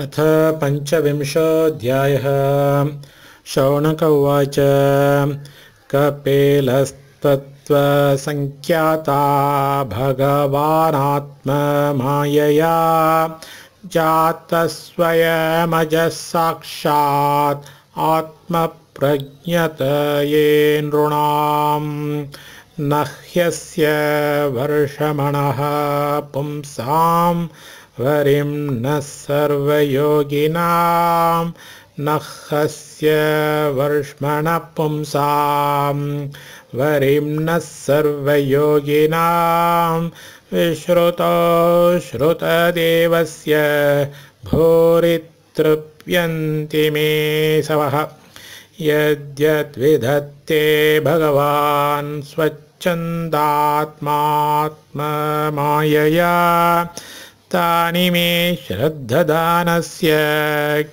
अथ पञ्चविंशोऽध्यायः उवाच कपिलस्तत्त्वसङ्ख्याता भगवानात्ममायया जातस्वयमजः साक्षात् आत्मप्रज्ञतये नृणाम् न ह्यस्य वर्षमणः पुंसाम् वरिं नः सर्वयोगिनां नहस्य वर्ष्मणः पुंसां वरिं नः सर्वयोगिनां विश्रुतो श्रुतदेवस्य भूरितृप्यन्ति मे सवः यद्यद्विधत्ते भगवान् स्वच्छन्दात्मात्ममायया मायया तानि मे श्रद्धदानस्य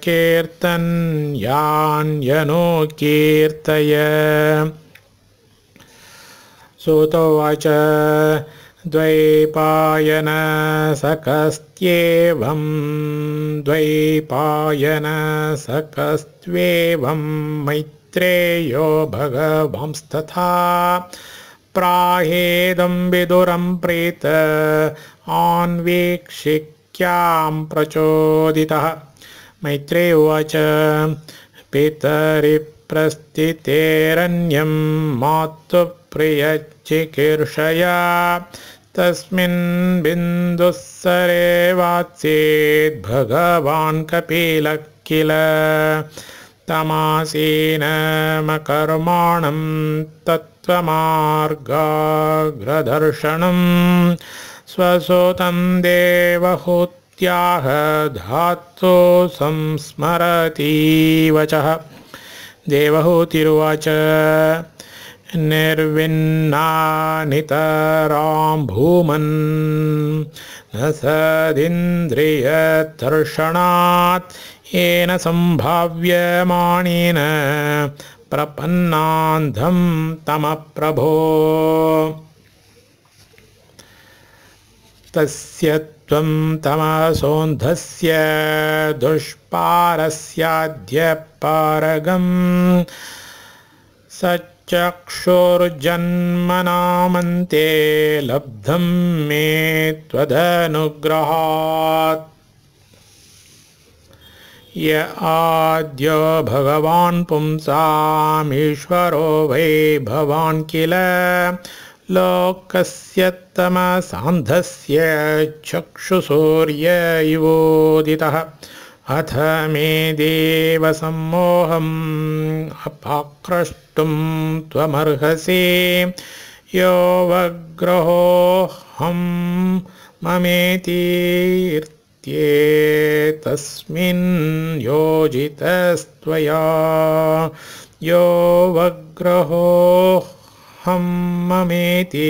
कीर्तन् यान्यनो कीर्तय सुत उवाच द्वैपायन सकस्त्येवं द्वैपायन सकस्त्वेवं मैत्रेयो भगवंस्तथा विदुरं प्रेत आन्वीक्षिक्यां प्रचोदितः मैत्रे उवाच पितरिप्रस्थितेरन्यं मातुप्रियचिकीर्षया तस्मिन् सरे वास्येद् भगवान् कपिल किल तत् स्वमार्गाग्रधर्षणम् स्वसोतं देवहूत्याह धातो संस्मरति वचः निर्विन्ना नितराम् भूमन् न सदिन्द्रियदर्शणात् येन सम्भाव्यमाणेन प्रपन्नान्धं तमप्रभो तस्यत्वं तस्य त्वं तमसोऽन्धस्य सोऽन्धस्य स चक्षुर्जन्मनामन्ते लब्धं मे त्वदनुग्रहात् य आद्य भगवान् पुंसामीश्वरो वै भवान् किल चक्षुसूर्य इवोदितः अथ मे देवसम्मोहम् अपाक्रष्टुं त्वमर्हसि यो वग्रहोऽहं ममेति इत्येतस्मिन् योजितस्त्वया यो वग्रहो ममेति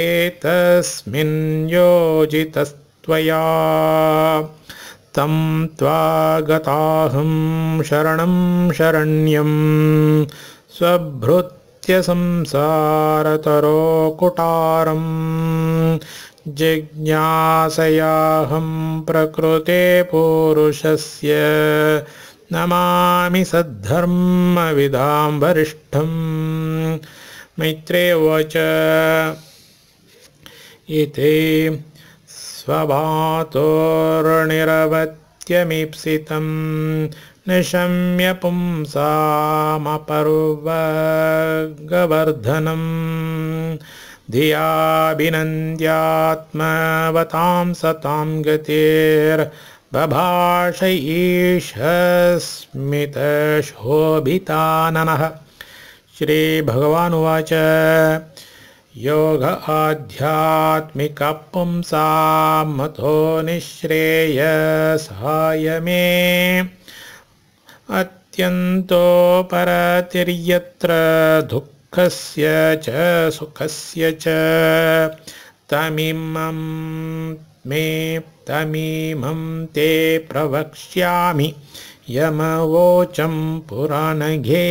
एतस्मिन् योजितस्त्वया तं त्वा गताहं शरणं शरण्यं स्वभृत् त्यसंसारतरो कुटारम् जिज्ञासयाहम् प्रकृते पूरुषस्य नमामि वरिष्ठम् मैत्रे वच इति स्वभातोर्निरवत्यमीप्सितम् निशम्य पुंसामपर्वगवर्धनम् धियाभिनन्द्यात्मवतां सतां गतेर्बभाषीश स्मितशोऽभिताननः श्रीभगवानुवाच योग आध्यात्मिकपुंसा मतो मे अत्यन्तोपरतिर्यत्र दुःखस्य च सुखस्य च तमिमं मे तमिमं ते प्रवक्ष्यामि यमवोचं पुराणघे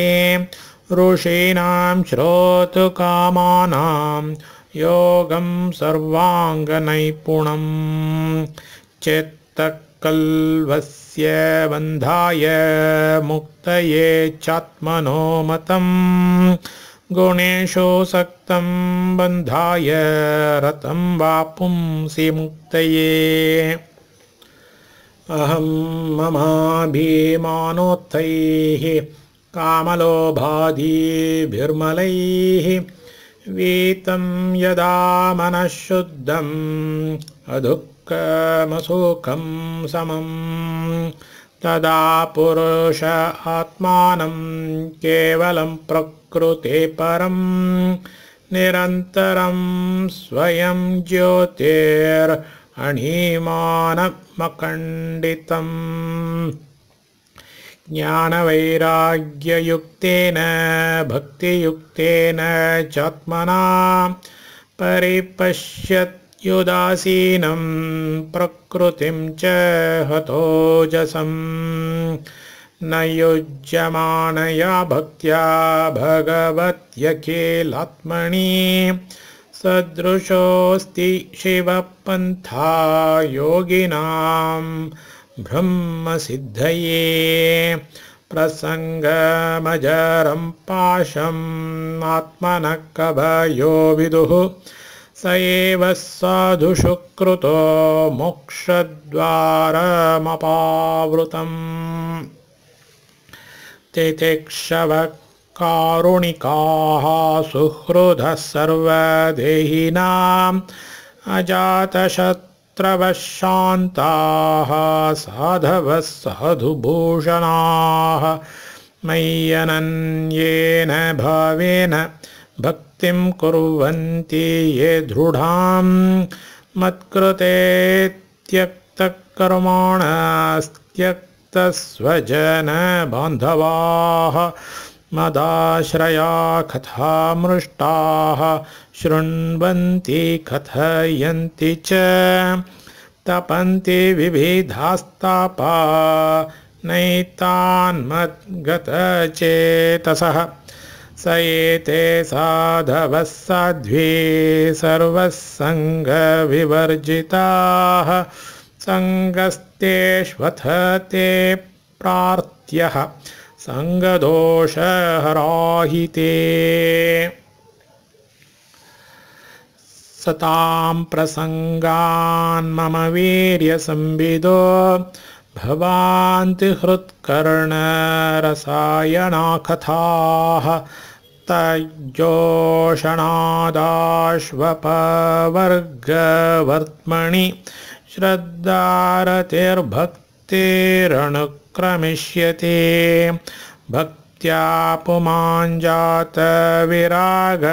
ऋषीणां श्रोतुकामानां योगं सर्वाङ्गनैपुणम् चेत्त कल्वस्य बन्धाय मुक्तये चात्मनो मतं सक्तं बन्धाय रतं वा पुंसि मुक्तये अहं ममाभिमानोत्थैः कामलो वीतं यदा मनःशुद्धम् अदुःखमसुखं समं तदा पुरुष आत्मानं केवलं प्रकृते परं निरन्तरं स्वयं ज्योतिर्णीमानमखण्डितम् ज्ञानवैराग्ययुक्तेन भक्तियुक्तेन चात्मना परिपश्यत् युदासीनम् प्रकृतिं च हतोजसं न युज्यमानया भक्त्या भगवत्यखिलात्मनि सदृशोऽस्ति शिवपन्था योगिनाम् ब्रह्मसिद्धये प्रसङ्गमजरम् पाशम् आत्मनः कभयो विदुः स एव साधु सुकृतो मुक्षद्वारमपावृतम् तिक्षवः कारुणिकाः सुहृदः सर्वदेहिनाम् अजातशत्रवः शान्ताः साधवः साधुभूषणाः मय्यनन्येन भावेन भक्तिं कुर्वन्ति ये दृढां मत्कृते त्यक्तकर्माणास्त्यक्तस्वजनबान्धवाः मदाश्रया कथामृष्टाः शृण्वन्ति कथयन्ति च तपन्ति विभिधास्तापा नैतान्मद्गतचेतसः स एते साधवः साध्वी सर्वः सङ्गविवर्जिताः सङ्गस्तेष्वथ ते प्रार्थ्यः सङ्गदोषहराहिते सतां प्रसङ्गान् मम वीर्यसंविदो भवान्ति हृत्कर्णरसायनाकथाः तज्जोषणादाश्वपवर्गवर्त्मणि श्रद्धारतिर्भक्तिरनुक्रमिष्यते भक्त्या पुमाञ्जातविराग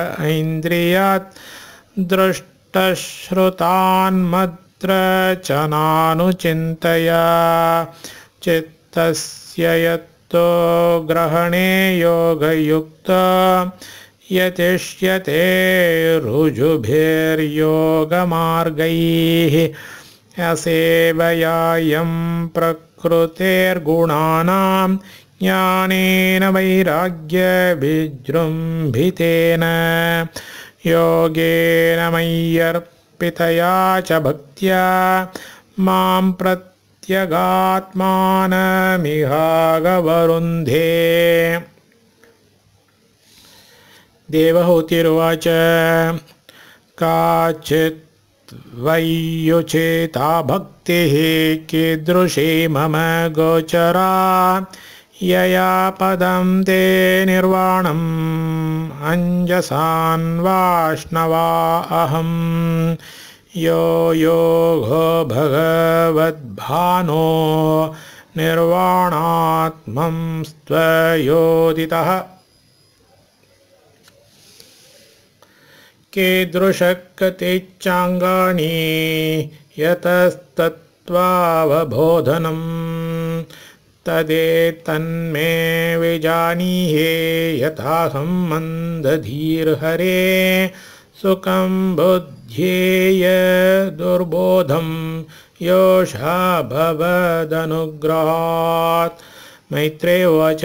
दृष्टश्रुतान्मद् नानुचिन्तया चित्तस्य यत्तो ग्रहणे योगयुक्ता यतिष्यते ऋजुभिर्योगमार्गैः असेवयायं प्रकृतेर्गुणानां ज्ञानेन वैराग्यविजृम्भितेन योगेन मय्यर्थ कल्पितया च भक्त्या मां प्रत्यगात्मानमिहागवरुन्धे देवहूतिरुवाच काचित् वैयुचेता भक्तिः कीदृशी मम गोचरा यया पदं ते निर्वाणम् अञ्जसान्वाष्णवा अहं यो यो गो भगवद्भानो निर्वाणात्मं स्वयोदितः कीदृशकतिच्चाङ्गाणि यतस्तत्त्वावबोधनम् तदेतन्मे विजानीहे यथा सम्बन्धधीर्हरे सुखं दुर्बोधं योषा भवदनुग्रहात् मैत्रे वाच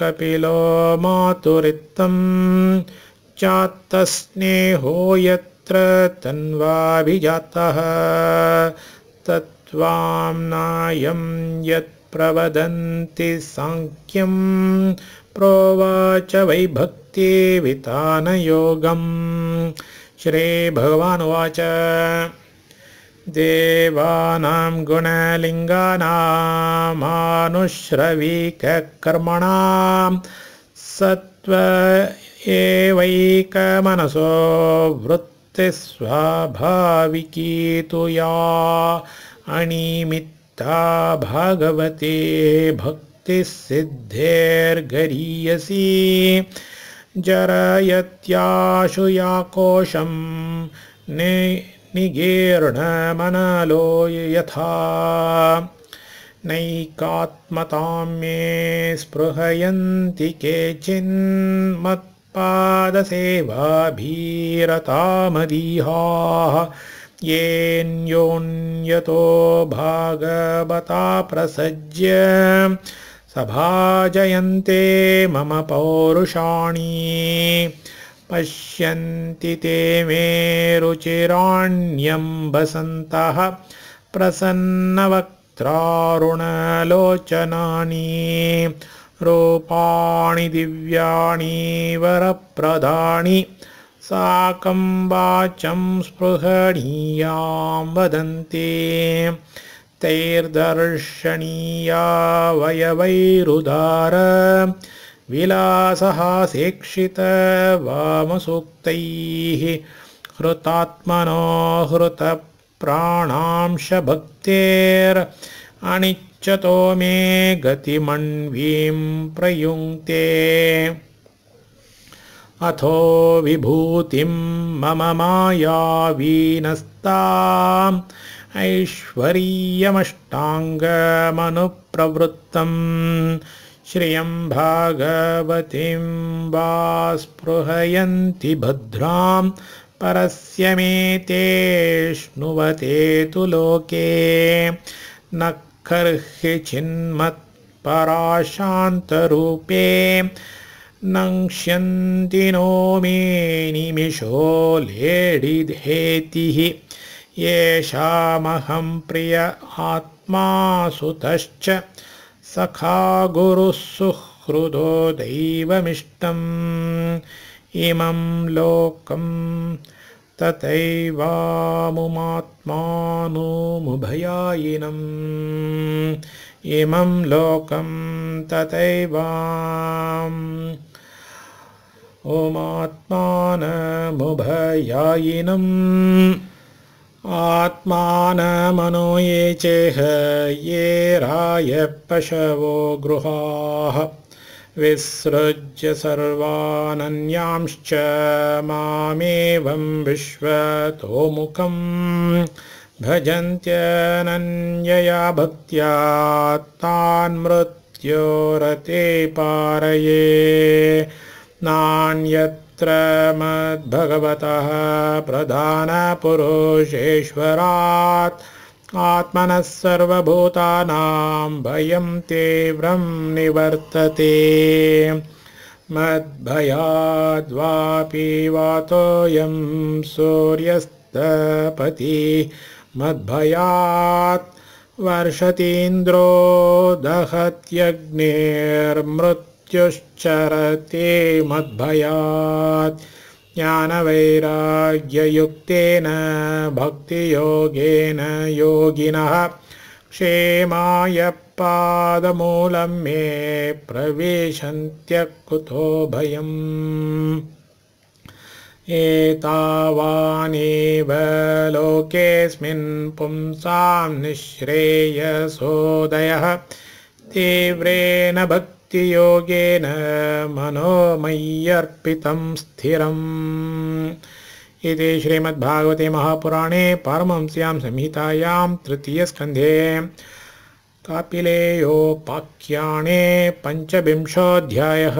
कपिलो मातुरित्तं चात्तस्नेहो यत्र तन्वाभिजातः यं यत्प्रवदन्ति साङ्ख्यम् प्रोवाच वैभक्तिवितानयोगम् योगम् श्रीभगवानुवाच देवानाम् गुणलिङ्गाना मानुश्रविककर्मणा सत्वये वृत्तिस्वाभाविकी तु या णिमित्ता भगवते भक्तिसिद्धेर्गरीयसी जरयत्याशु याकोशं नि यथा नैकात्मतां मे स्पृहयन्ति केचिन्मत्पादसेवाभीरतामदीहाः येऽन्योन्य यतो भागवता प्रसज्य सभाजयन्ते मम पौरुषाणि पश्यन्ति ते मे रुचिराण्यम् वसन्तः प्रसन्नवक्त्रारुणलोचनानि रूपाणि दिव्याणि वरप्रदाणि साकं वाचं स्पृहणीयां वदन्ति तैर्दर्शनीया वयवैरुदारविलासः शिक्षितवामसूक्तैः हृतात्मनो हृतप्राणांश भक्तेर् अणिच्यतो मे गतिमण्वीं प्रयुङ्क्ते अथो विभूतिं मम मायावीनस्ताम् वीनस्ताम् ऐश्वर्यमष्टाङ्गमनुप्रवृत्तम् श्रियम् भगवतीं वा स्पृहयन्ति भद्राम् परस्य मे तेष्णुवते तु लोके न कर्हि चिन्मत्पराशान्तरूपे नङ्क्ष्यन्ति मे निमिषो लेडिधेतिः येषामहं प्रिय आत्मा सुतश्च सखा गुरुः सुहृदो दैवमिष्टम् इमं लोकं तथैवामुमात्मा इमं लोकं तथैववाम् ओमात्मानमुभयायिनम् आत्मानमनो ये ये राय पशवो गृहाः विसृज्य सर्वानन्यांश्च मामेवं विश्वतोमुखम् भजन्त्यनन्यया भक्त्या तान्मृत्योरते रते पारये नान्यत्र मद्भगवतः प्रधानपुरुषेश्वरात् आत्मनः सर्वभूतानां भयं तीव्रं निवर्तते मद्भयाद्वापि वातोऽयं सूर्यस्तपति मद्भयात् वर्षतीन्द्रो दहत्यग्नेर्मृत् मृत्युश्चरति मद्भयात् ज्ञानवैराग्ययुक्तेन भक्तियोगेन योगिनः पादमूलं मे भयम् एतावानेव लोकेऽस्मिन् पुंसां निःश्रेयसोदयः तीव्रेण भक्ति मनोमय्यर्पितं स्थिरम् इति श्रीमद्भागवते महापुराणे पारमवंस्यां संहितायां तृतीयस्कन्धे कापिलेयोपाख्याणे पञ्चविंशोऽध्यायः